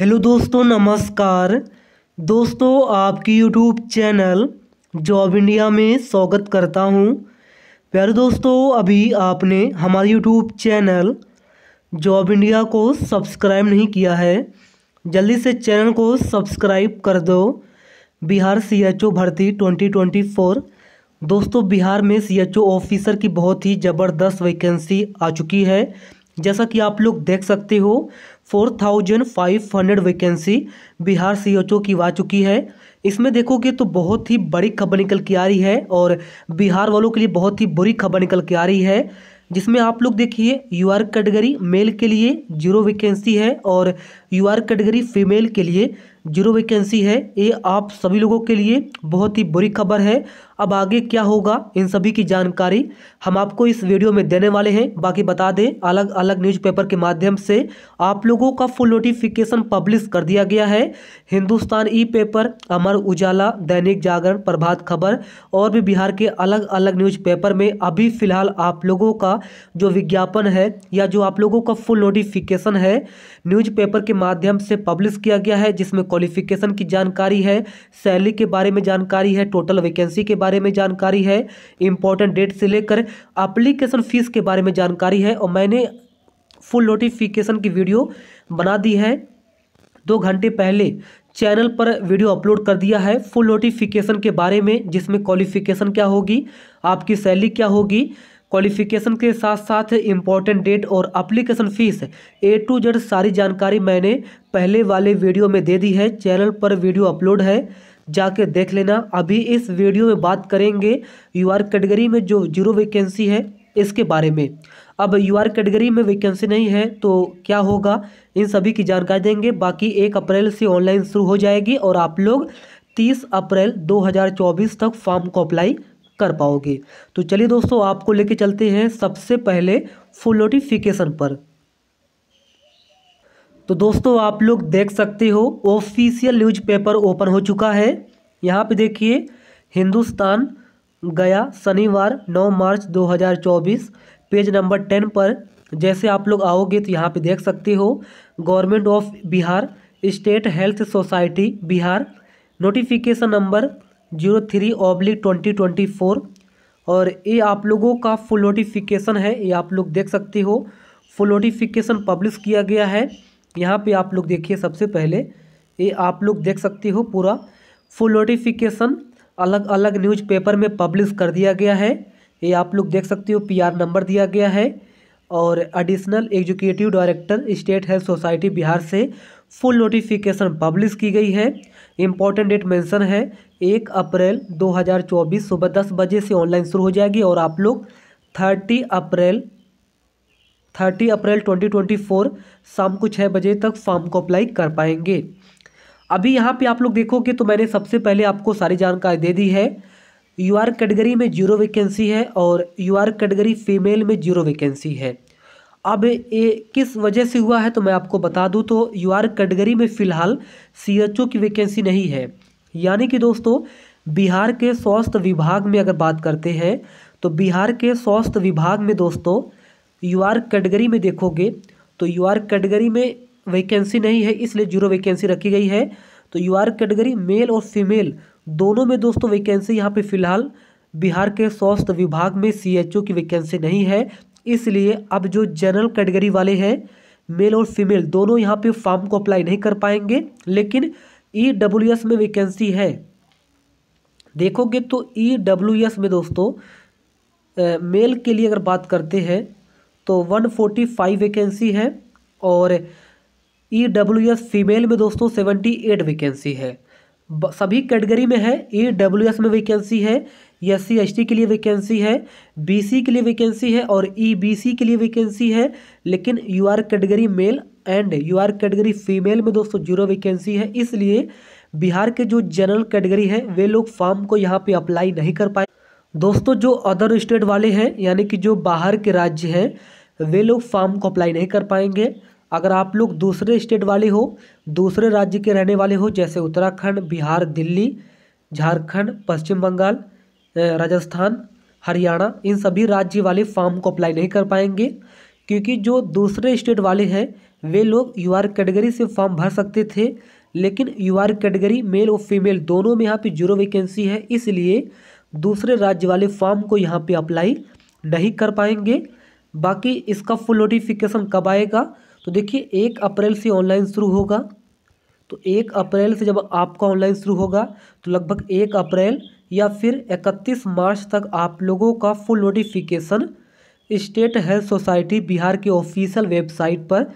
hello दोस्तों नमस्कार दोस्तों आपकी यूट्यूब चैनल जॉब इंडिया में स्वागत करता हूं प्यारे दोस्तों अभी आपने हमारे यूट्यूब चैनल जॉब इंडिया को सब्सक्राइब नहीं किया है जल्दी से चैनल को सब्सक्राइब कर दो बिहार सीएचओ भर्ती 2024 दोस्तों बिहार में सीएचओ ऑफिसर की बहुत ही ज़बरदस्त वैकेंसी आ चुकी है जैसा कि आप लोग देख सकते हो 4,500 vacancy Bihar C H O की आ चुकी है इसमें देखोगे तो बहुत ही बड़ी खबर निकल के आ रही है और बिहार वालों के लिए बहुत ही बुरी खबर निकल के आ रही है जिसमें आप लोग देखिए यू आर कैटेगरी मेल के लिए जीरो वैकेंसी है और यू आर कैटेगरी फीमेल के लिए जीरो वैकेंसी है ये आप सभी लोगों के लिए बहुत ही बुरी खबर है अब आगे क्या होगा इन सभी की जानकारी हम आपको इस वीडियो में देने वाले हैं बाकी बता दें अलग अलग न्यूज़पेपर के माध्यम से आप लोगों का फुल नोटिफिकेशन पब्लिश कर दिया गया है हिंदुस्तान ई पेपर अमर उजाला दैनिक जागरण प्रभात खबर और भी बिहार के अलग अलग न्यूज़पेपर में अभी फ़िलहाल आप लोगों का जो विज्ञापन है या जो आप लोगों का फुल नोटिफिकेशन है न्यूज़पेपर के माध्यम से पब्लिश किया गया है जिसमें क्वालिफिकेशन की जानकारी है सैलरी के बारे में जानकारी है टोटल वैकेंसी के बारे में जानकारी है इंपॉर्टेंट डेट से लेकर अप्लीकेशन फ़ीस के बारे में जानकारी है और मैंने फुल नोटिफिकेशन की वीडियो बना दी है दो घंटे पहले चैनल पर वीडियो अपलोड कर दिया है फुल नोटिफिकेशन के बारे में जिसमें क्वालिफिकेशन क्या होगी आपकी सैलरी क्या होगी क्वालिफिकेशन के साथ साथ इम्पोर्टेंट डेट और application fees A to Z सारी जानकारी मैंने पहले वाले वीडियो में दे दी है चैनल पर वीडियो अपलोड है जाके देख लेना अभी इस वीडियो में बात करेंगे यू आर कैटेगरी में जो जीरो वैकेंसी है इसके बारे में अब यू आर कैटेगरी में वैकेंसी नहीं है तो क्या होगा इन सभी की जानकारी देंगे बाकी एक अप्रैल से ऑनलाइन शुरू हो जाएगी और आप लोग तीस अप्रैल चौबीस तक फॉर्म को अप्लाई कर पाओगे तो चलिए दोस्तों आपको लेके चलते हैं सबसे पहले फुल नोटिफिकेशन पर तो दोस्तों आप लोग देख सकते हो ऑफिशियल न्यूज़पेपर ओपन हो चुका है यहाँ पे देखिए हिंदुस्तान गया शनिवार 9 मार्च 2024 पेज नंबर 10 पर जैसे आप लोग आओगे तो यहाँ पे देख सकते हो government of Bihar state health society Bihar notification number zero three oblique twenty twenty four और ये आप लोगों का फुल नोटिफिकेशन है ये आप लोग देख सकते हो फुल नोटिफिकेशन पब्लिश किया गया है यहाँ पे आप लोग देखिए सबसे पहले ये आप लोग देख सकते हो पूरा फुल नोटिफिकेशन अलग अलग न्यूज़पेपर में पब्लिश कर दिया गया है ये आप लोग देख सकते हो पी नंबर दिया गया है और additional executive director state health society Bihar से फुल नोटिफिकेशन पब्लिश की गई है इम्पॉर्टेंट डेट मेंशन है एक अप्रैल 2024 सुबह दस बजे से ऑनलाइन शुरू हो जाएगी और आप लोग थर्टी अप्रैल थर्टी अप्रैल 2024 शाम को छः बजे तक फॉर्म को अप्लाई कर पाएंगे अभी यहाँ पे आप लोग देखोगे तो मैंने सबसे पहले आपको सारी जानकारी दे दी है यू आर कैटेगरी में जीरो वैकेंसी है और यू आर कैटेगरी फीमेल में जीरो वैकेंसी है अब ये किस वजह से हुआ है तो मैं आपको बता दूं तो यूआर कैटेगरी में फ़िलहाल सीएचओ की वैकेंसी नहीं है यानी कि दोस्तों बिहार के स्वास्थ्य विभाग में अगर बात करते हैं तो बिहार के स्वास्थ्य विभाग में दोस्तों यूआर कैटेगरी में देखोगे तो यूआर कैटेगरी में वैकेंसी नहीं है इसलिए जीरो वैकेंसी रखी गई है तो आर कैटेगरी मेल और फीमेल दोनों में दोस्तों वैकेंसी यहाँ पे फिलहाल बिहार के स्वास्थ्य विभाग में सीएचओ की वैकेंसी नहीं है इसलिए अब जो जनरल कैटेगरी वाले हैं मेल और फीमेल दोनों यहाँ पे फॉर्म को अप्लाई नहीं कर पाएंगे लेकिन ई डब्ल्यू एस में वैकेंसी है देखोगे तो ई डब्ल्यू एस में दोस्तों मेल के लिए अगर बात करते हैं तो वन फोर्टी फाइव वैकेंसी है और ई डब्ल्यू एस फीमेल में दोस्तों सेवेंटी एट वैकेंसी है सभी कैटेगरी में है ई डब्ल्यू एस में वैकेंसी है एस सी के लिए वैकेंसी है सी के लिए वैकेंसी है और सी e के लिए वैकेंसी है लेकिन U R category male and U R category female में दोस्तों जीरो वैकेंसी है इसलिए बिहार के जो जनरल कैटेगरी है वे लोग फॉर्म को यहाँ पे अप्लाई नहीं कर पाए दोस्तों जो अदर स्टेट वाले हैं यानी कि जो बाहर के राज्य हैं वे लोग फॉर्म को अप्लाई नहीं कर पाएंगे अगर आप लोग दूसरे स्टेट वाले हो दूसरे राज्य के रहने वाले हो जैसे उत्तराखंड बिहार दिल्ली झारखंड पश्चिम बंगाल राजस्थान हरियाणा इन सभी राज्य वाले फॉर्म को अप्लाई नहीं कर पाएंगे क्योंकि जो दूसरे स्टेट वाले हैं वे लोग यू आर कैटेगरी से फॉर्म भर सकते थे लेकिन यू आर कैटेगरी मेल और फीमेल दोनों में यहाँ पे जीरो वैकेंसी है इसलिए दूसरे राज्य वाले फॉर्म को यहाँ पे अप्लाई नहीं कर पाएंगे बाकी इसका फुल नोटिफिकेशन कब आएगा तो देखिए एक अप्रैल से ऑनलाइन शुरू होगा तो एक अप्रैल से जब आपका ऑनलाइन शुरू होगा तो लगभग एक अप्रैल या फिर इकतीस मार्च तक आप लोगों का full notification state health society Bihar के ऑफिशियल वेबसाइट पर